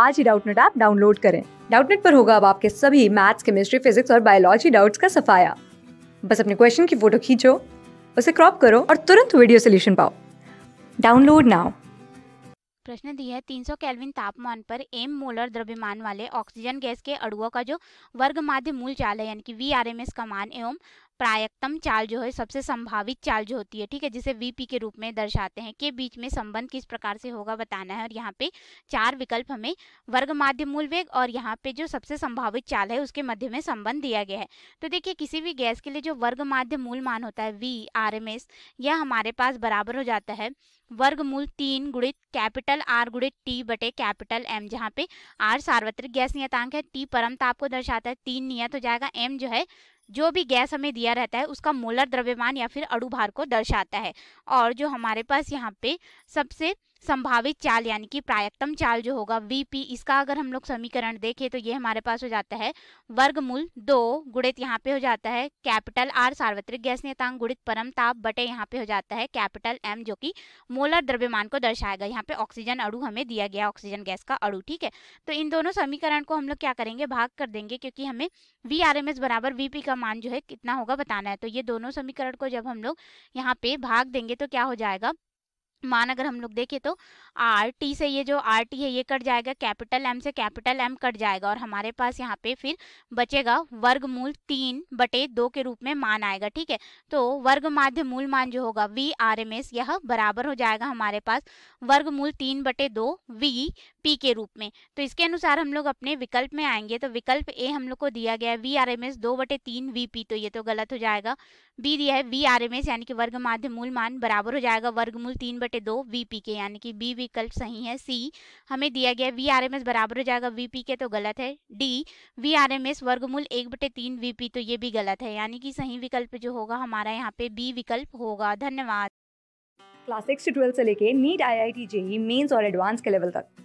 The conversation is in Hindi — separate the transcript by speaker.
Speaker 1: आज ही डाउटनेट ऐप डाउनलोड करें डाउटनेट पर होगा अब आपके सभी मैथ्स केमिस्ट्री फिजिक्स और बायोलॉजी डाउट्स का सफाया बस अपने क्वेश्चन की फोटो खींचो उसे क्रॉप करो और तुरंत वीडियो सोल्यूशन पाओ डाउनलोड नाउ
Speaker 2: प्रश्न दी है 300 सौ कैलविन तापमान पर एम मोलर द्रव्यमान वाले ऑक्सीजन गैस के अड़ुओं का जो वर्ग माध्य मूल चाल है यानी कि वी आर एम एस का मान एवं प्रायतम चाल जो है सबसे संभावित चाल जो होती है ठीक है जिसे वीपी के रूप में दर्शाते हैं के बीच में संबंध किस प्रकार से होगा बताना है और यहाँ पे चार विकल्प हमें वर्ग माध्य मूल वेग और यहाँ पे जो सबसे संभावित चाल है उसके मध्य में संबंध दिया गया है तो देखिए किसी भी गैस के लिए जो वर्ग माध्य मूल मान होता है वी आर एम एस यह हमारे पास बराबर हो जाता है वर्ग मूल तीन गुणित कैपिटल आर गुणित टी बटे कैपिटल एम जहाँ पे आर सार्वत्रिक गैस नियतांक है टी परम ताप को दर्शाता है तीन नियत हो जाएगा एम जो है जो भी गैस हमें दिया रहता है उसका मोलर द्रव्यमान या फिर अड़ुभार को दर्शाता है और जो हमारे पास यहाँ पे सबसे संभावित चाल यानी कि प्रायतम चाल जो होगा वीपी इसका अगर हम लोग समीकरण देखें तो ये हमारे पास हो जाता है वर्गमूल दो गुणित यहाँ पे हो जाता है कैपिटल आर सार्वत्रिक गैस नियतांक गुणित परम ताप बटे यहाँ पे हो जाता है कैपिटल एम जो कि मोलर द्रव्यमान को दर्शाएगा यहाँ पे ऑक्सीजन अड़ू हमें दिया गया ऑक्सीजन गैस का अड़ू ठीक है तो इन दोनों समीकरण को हम लोग क्या करेंगे भाग कर देंगे क्योंकि हमें वी आर एम एस बराबर वीपी का मान जो है कितना होगा बताना है तो ये दोनों समीकरण को जब हम लोग यहाँ पे भाग देंगे तो क्या हो जाएगा मान अगर हम लोग देखें तो आर टी से ये जो आर टी है ये कट जाएगा कैपिटल एम से कैपिटल एम कट जाएगा और हमारे पास यहाँ पे फिर बचेगा वर्गमूल तीन बटे दो के रूप में मान आएगा ठीक है तो वर्ग माध्य मूल मान जो होगा वी आर एम एस यह बराबर हो जाएगा हमारे पास वर्गमूल तीन बटे दो वी पी के रूप में तो इसके अनुसार हम लोग अपने विकल्प में आएंगे तो विकल्प ए हम लोग को दिया गया है वी आर एम एस दो बटे तीन वी पी तो ये तो गलत हो जाएगा बी दिया है वी आर एम एस यानी कि वर्ग माध्य मूल मान बराबर हो जाएगा वर्गमूल तीन बटे दो वी पी के यानी कि बी विकल्प सही है सी हमें दिया गया वी आर एम एस बराबर हो जाएगा वी पी के तो गलत है D V R M S वर्गमूल एक बटे तीन वी पी तो ये भी गलत है यानी कि सही विकल्प जो होगा हमारा यहाँ पे बी विकल्प होगा धन्यवाद
Speaker 1: क्लास सिक्स से ट्वेल्थ से लेके NEET I I T JEE mains और एडवांस के लेवल तक